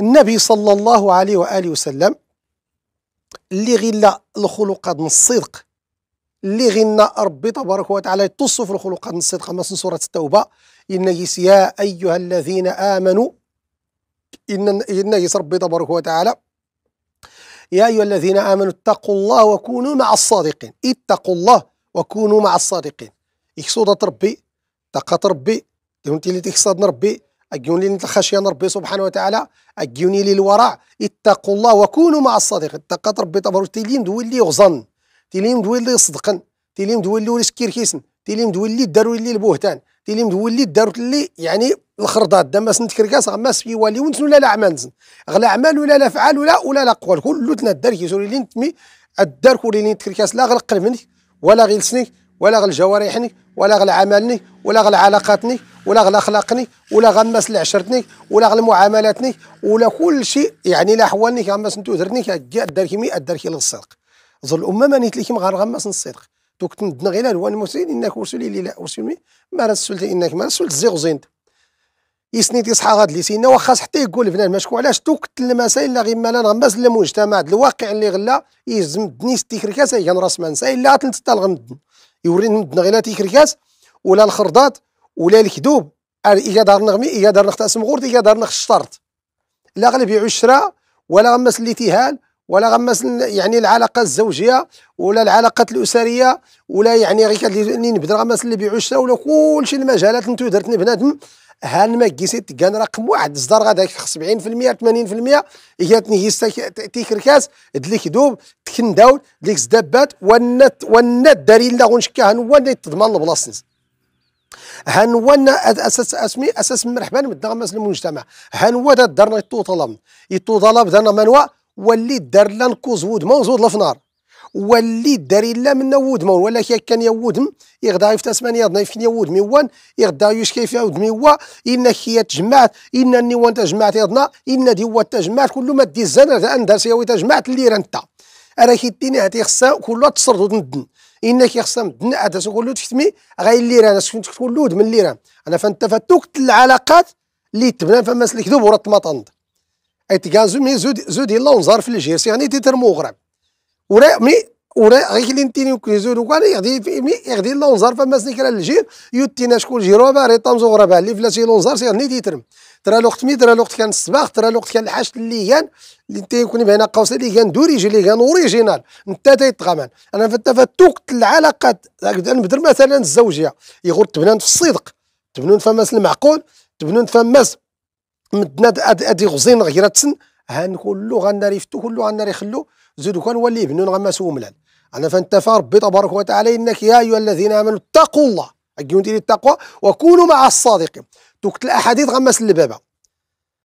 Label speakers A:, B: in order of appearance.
A: النبي صلى الله عليه وآله وسلم اللي غلا الخلقات من الصدق اللي غنى ربي تبارك وتعالى يتصف الخلقات من الصدق مثلا سورة التوبة إنيس يا أيها الذين آمنوا إن إنيس ربي تبارك وتعالى يا أيها الذين آمنوا اتقوا الله وكونوا مع الصادقين اتقوا الله وكونوا مع الصادقين يكسود ربي تقات ربي انت اللي تقصد ربي أجوني للخشيه ربي سبحانه وتعالى أجوني للورع اتقوا الله وكونوا مع الصديق اتقات ربي تبارك تيليم دوي اللي يغزن تيليم دوي اللي يصدقن تيليم دوي اللي وليش كيركيسن تيليم دوي اللي داروا اللي البهتان تيليم دوي اللي داروا اللي يعني الخرضات دما سنت كركاس غما سفي والي ونسن ولا لا عمال غلا عمال ولا لا فعال ولا ولا لا قوال كل لوتنا الدار كيسولي اللي نتمي الدار كولي اللي تكركاس لا غير قلبني ولا غلسنك ولا غير جوارحني ولا غير عملني ولا غير علاقاتني ولا غلا خلاقني ولا غمس عشرتني ولا غل معاملاتني ولا كل شيء يعني لا حوالني غمس نتو درني دار داركي مي كي للصدق ظل الامه ما نيت غير غنغمس الصدق دوك تندنا غير هو المسلمين انك ورسلي لي لا ورسلي ما رسلت انك ما رسلت زيغ زينت يسني تيصحى غاد لي سينا واخا حتى يقول فلان مشكو علاش توك المسائل غير مالا نغمس المجتمع الواقع اللي غلا يلزم دنيس تيكركاس هي راس ما نسايل لا تنتستا الغمدن يوريني مدنا غير تيكركاس ولا الخرضات ولا الكذوب إيا دار نغمي إيا دار نخت اسمغورد إيا دار نخت الشطرت لا غنبيعو الشراء ولا غمس الاتهال ولا غمس يعني العلاقه الزوجيه ولا العلاقات الاسريه ولا يعني غير كتلي نبدا غمس اللي بيعو الشراء ولا كلشي المجالات انتو درتني بنادم هان ما كيسيت كان رقم واحد الزدار غاداك 70% 80% ياتني هي تيكركاس دليك دوب تكنداول دليك زدابات والنت والنت داري لا غنشكاها هو اللي تضمن البلاصه هنوانا اساس اسمي اساس مرحبا مدغمس المجتمع هنوا درنا يتو طلب يتو طلب درنا منوا واللي دار لنا كوزود ما وزود الفنار واللي داري لا منا ودم ولا كي كان يود يغدا في ثمانية ضنا في يودم ميوان يغدا يش كيف يود ميوا إن هي تجمعت إن ني وانت جمعت يضنا إن دي هو تجمعت كل ما دي الزنا أندرس يا تجمعت اللي رنتا راه كيديني هاد خصها كلها تصرد وتندن ان كيخصها مدن عاد له تفتمي غير الليران سكنت له من ليران انا فانت فاتوك العلاقات اللي تبنى فماس الكذوب ورا الطماطند اي تكازو مي زود زود يلا ونزار في الجير سيغني يعني تيتر مغرب ورا مي وراء غير كلينتيني وكنيزو وكان يغدي يغدي لونزار فما على الجير يوتينا شكون باري ريطام زغربا اللي فلاتي لونزار سي غني ديترم ترى الوقت مي ترى الوقت كان الصباغ ترى الوقت كان الحاج اللي كان اللي انت كوني بين قوسين اللي كان دوريجي اللي كان اوريجينال نتا تيتغامن انا فتوقت العلاقات نبدر مثلا الزوجيه يغور تبنان في الصدق تبنون فماس المعقول تبنون فماس مدنا ادي غزين غير تسن هان كلو غناري فتو كلو غناري خلو زيد كان ولي بنون غما سو ملال انا فانت ربي تبارك وتعالى انك يا ايها الذين امنوا اتقوا الله اجيون ديال التقوى وكونوا مع الصادقين توكت الاحاديث غمس البابا